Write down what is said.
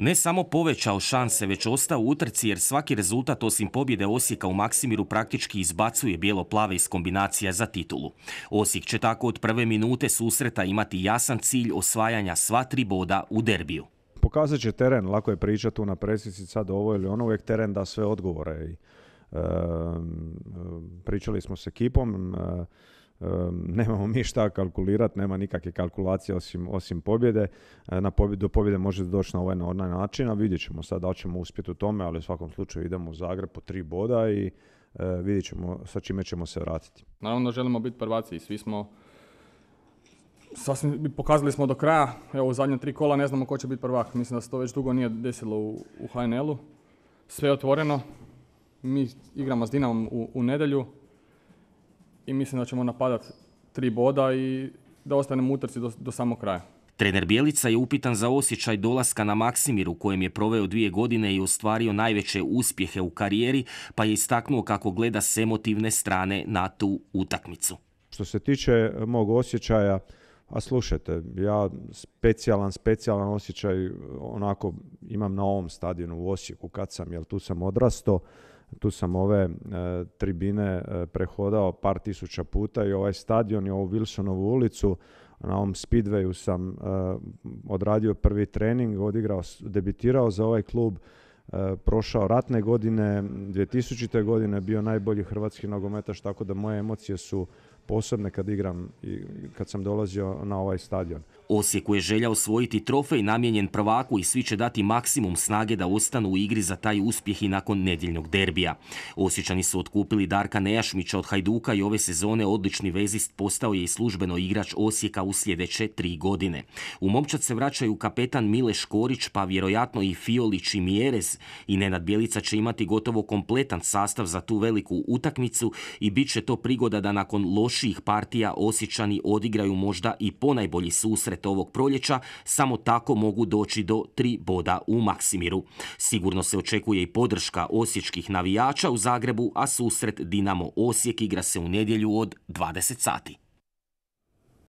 ne samo povećao šanse, već ostao u utrci jer svaki rezultat osim pobjede Osijeka u Maksimiru praktički izbacuje bijelo-plave iz kombinacija za titulu. Osijek će tako od prve minute susreta imati jasan cilj osvajanja sva tri boda u derbiju. Pokazat će teren, lako je pričati tu na presici sad ovo ili ono, uvijek teren da sve odgovore. pričali smo s ekipom, nemamo mi šta kalkulirati, nema nikakve kalkulacije osim, osim pobjede. E, na pobjede, do pobjede može doći na ovaj na onaj način, a vidjet ćemo sad da ćemo uspjeti u tome, ali u svakom slučaju idemo u Zagreb po tri boda i e, vidjet ćemo sa čime ćemo se vratiti. Naravno želimo biti prvaci i svi smo sasvim pokazali smo do kraja, evo u zadnja tri kola ne znamo ko će biti prvak, mislim da se to već dugo nije desilo u, u HNL-u. Sve je otvoreno, mi igramo s Dinamom u, u nedjelju, i mislim da ćemo napadati tri boda i da ostanemo utrci do, do samog kraja. Trener Bjelica je upitan za osjećaj dolaska na Maksimiru kojem je proveo dvije godine i ostvario najveće uspjehe u karijeri, pa je istaknuo kako gleda s emotivne strane na tu utakmicu. Što se tiče mog osjećaja, a slušajte, ja specijalan, specijalan osjećaj onako imam na ovom stadionu u Osijeku kad sam, jer tu sam odrastao tu sam ove e, tribine e, prehodao par tisuća puta i ovaj stadion i ovu Wilsonovu ulicu na ovom Speedwayu sam e, odradio prvi trening, odigrao, debitirao za ovaj klub, prošao ratne godine, 2000. godine bio najbolji hrvatski nogometaš, tako da moje emocije su posebne kad igram i kad sam dolazio na ovaj stadion. Osijeku je želja osvojiti trofej namijenjen prvaku i svi će dati maksimum snage da ostanu u igri za taj uspjeh i nakon nedjeljnog derbija. Osjećani su otkupili Darka Nejašmića od Hajduka i ove sezone odlični vezist postao je i službeno igrač Osijeka u sljedeće tri godine. U momčad se vraćaju kapetan Mile Škorić, pa vjerojatno i Fiolić i Mjerez i Nenad Bjelica će imati gotovo kompletan sastav za tu veliku utakmicu i bit će to prigoda da nakon loš čijih partija Osjećani odigraju možda i ponajbolji susret ovog proljeća, samo tako mogu doći do tri boda u Maksimiru. Sigurno se očekuje i podrška osječkih navijača u Zagrebu, a susret Dinamo Osijek igra se u nedjelju od 20 sati.